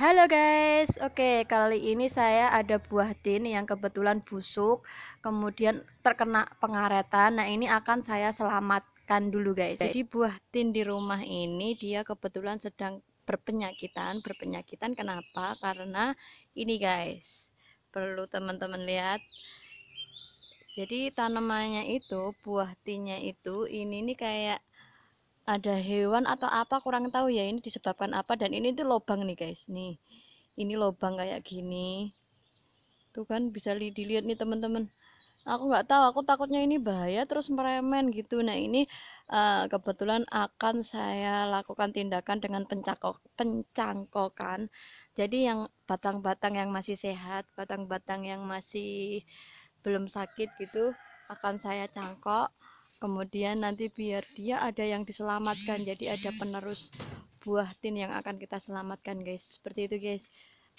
Halo guys, oke kali ini saya ada buah tin yang kebetulan busuk, kemudian terkena pengaretan. Nah ini akan saya selamatkan dulu guys. Jadi buah tin di rumah ini dia kebetulan sedang berpenyakitan, berpenyakitan kenapa? Karena ini guys, perlu teman-teman lihat. Jadi tanamannya itu, buah tinnya itu, ini nih kayak ada hewan atau apa kurang tahu ya ini disebabkan apa dan ini itu lubang nih guys nih ini lubang kayak gini tuh kan bisa dilihat nih teman-teman aku nggak tahu aku takutnya ini bahaya terus meremen gitu nah ini uh, kebetulan akan saya lakukan tindakan dengan pencakok pencangkokan jadi yang batang-batang yang masih sehat batang-batang yang masih belum sakit gitu akan saya cangkok kemudian nanti biar dia ada yang diselamatkan jadi ada penerus buah tin yang akan kita selamatkan guys seperti itu guys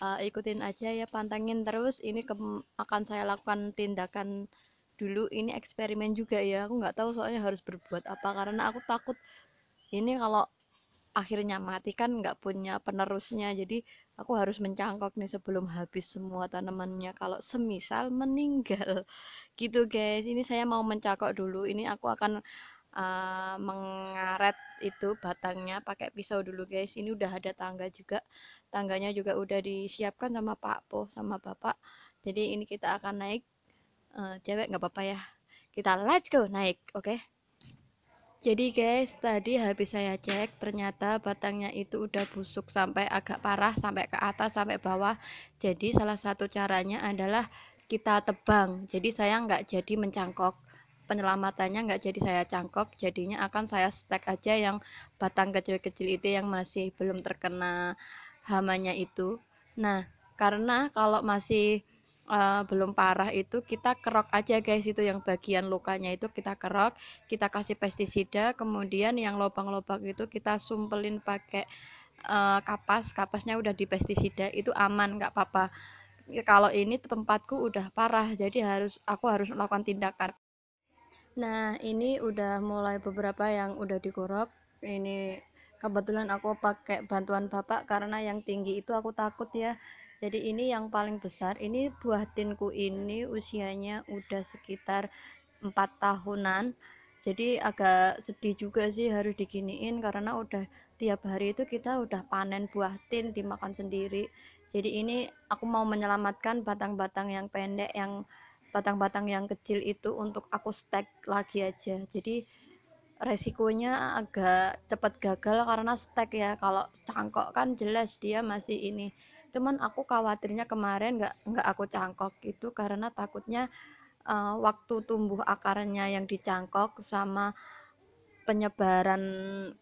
uh, ikutin aja ya pantangin terus ini ke akan saya lakukan tindakan dulu ini eksperimen juga ya aku nggak tahu soalnya harus berbuat apa karena aku takut ini kalau akhirnya mati kan nggak punya penerusnya jadi aku harus mencangkok nih sebelum habis semua tanamannya kalau semisal meninggal gitu guys ini saya mau mencangkok dulu ini aku akan uh, mengaret itu batangnya pakai pisau dulu guys ini udah ada tangga juga tangganya juga udah disiapkan sama Pak Po sama Bapak jadi ini kita akan naik uh, cewek nggak apa-apa ya kita let's go naik oke okay? Jadi guys, tadi habis saya cek ternyata batangnya itu udah busuk sampai agak parah sampai ke atas sampai bawah. Jadi salah satu caranya adalah kita tebang. Jadi saya nggak jadi mencangkok. Penyelamatannya nggak jadi saya cangkok, jadinya akan saya stek aja yang batang kecil-kecil itu yang masih belum terkena hamanya itu. Nah, karena kalau masih uh, belum parah itu kita kerok aja guys itu yang bagian lukanya itu kita kerok kita kasih pestisida kemudian yang lubang-lubang itu kita sumpelin pakai uh, kapas kapasnya udah di pestisida itu aman nggak apa-apa ya, kalau ini tempatku udah parah jadi harus aku harus melakukan tindakan nah ini udah mulai beberapa yang udah dikorok ini kebetulan aku pakai bantuan bapak karena yang tinggi itu aku takut ya jadi ini yang paling besar ini buah tinku ini usianya udah sekitar 4 tahunan jadi agak sedih juga sih harus diginiin karena udah tiap hari itu kita udah panen buah tin dimakan sendiri jadi ini aku mau menyelamatkan batang-batang yang pendek yang batang-batang yang kecil itu untuk aku stek lagi aja jadi resikonya agak cepat gagal karena stek ya kalau cangkok kan jelas dia masih ini cuman aku khawatirnya kemarin nggak nggak aku cangkok itu karena takutnya uh, waktu tumbuh akarnya yang dicangkok sama penyebaran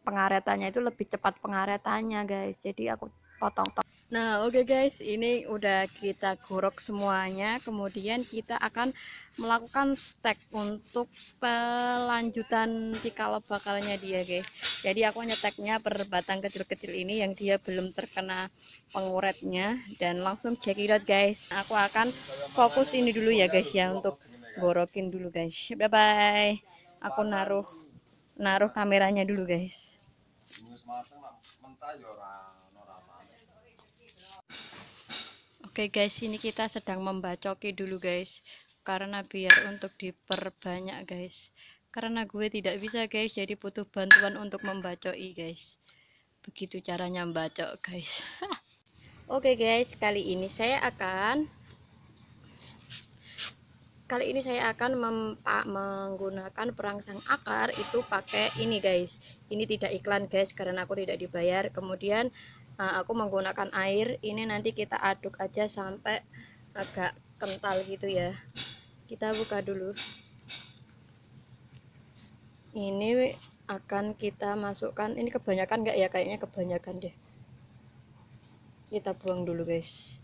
pengaretannya itu lebih cepat pengaretannya guys jadi aku potong-potong. Nah, oke okay guys, ini udah kita gorok semuanya. Kemudian kita akan melakukan stek untuk pelanjutan kalau bakalnya dia, guys. Jadi aku nyeteknya per batang kecil-kecil ini yang dia belum terkena penguretnya dan langsung cekidot, guys. Aku akan fokus ini dulu ya, guys ya untuk gorokin dulu, guys. Bye bye. Aku naruh naruh kameranya dulu, guys. mentah ya orang. Oke guys, ini kita sedang membacoki dulu guys. Karena biar untuk diperbanyak guys. Karena gue tidak bisa guys, jadi butuh bantuan untuk membacoki guys. Begitu caranya membacok guys. Oke guys, kali ini saya akan kali ini saya akan menggunakan perangsang akar itu pakai ini guys. Ini tidak iklan guys karena aku tidak dibayar. Kemudian nah, aku menggunakan air ini nanti kita aduk aja sampai agak kental gitu ya kita buka dulu ini akan kita masukkan ini kebanyakan enggak ya kayaknya kebanyakan deh kita buang dulu guys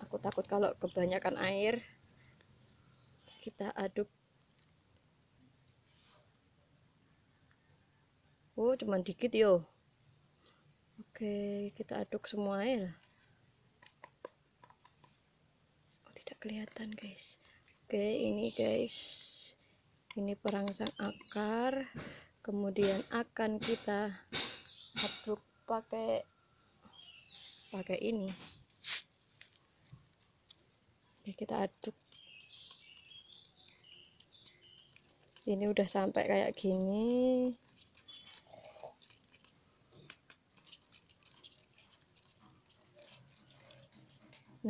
aku takut kalau kebanyakan air kita aduk oh cuman dikit yo Oke, kita aduk semua ya. Oh, tidak kelihatan, guys. Oke, ini guys. Ini perangsang akar. Kemudian akan kita aduk pakai pakai ini. Oke, kita aduk. Ini udah sampai kayak gini.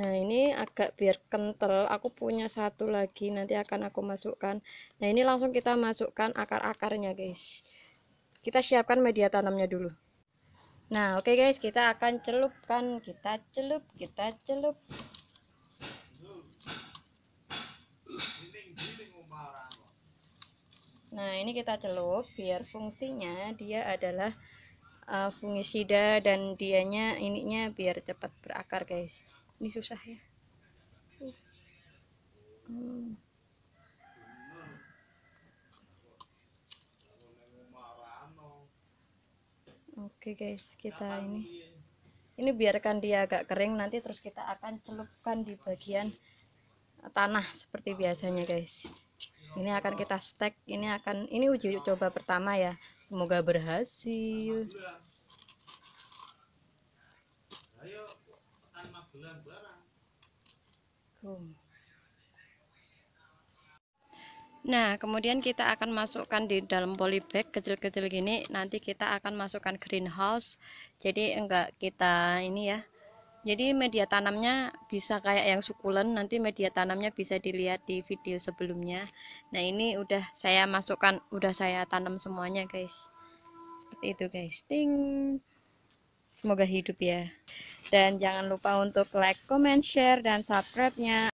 Nah, ini agak biar kental, aku punya satu lagi nanti akan aku masukkan. Nah, ini langsung kita masukkan akar-akarnya, guys. Kita siapkan media tanamnya dulu. Nah, oke okay guys, kita akan celupkan, kita celup, kita celup. Nah, ini kita celup biar fungsinya dia adalah uh, eh, fungisida dan dianya ininya biar cepat berakar, guys ini susah ya hmm. Oke okay guys, kita ini ini biarkan dia agak kering nanti terus kita akan celupkan di bagian tanah seperti biasanya guys. Ini akan kita stek, ini akan ini uji coba pertama ya. Semoga berhasil. Nah, kemudian kita akan masukkan di dalam polybag kecil-kecil gini. Nanti kita akan masukkan greenhouse. Jadi enggak kita ini ya. Jadi media tanamnya bisa kayak yang sukulen. Nanti media tanamnya bisa dilihat di video sebelumnya. Nah, ini udah saya masukkan, udah saya tanam semuanya, guys. Seperti itu, guys. Ting. Semoga hidup ya. Dan jangan lupa untuk like, comment, share, dan subscribe-nya.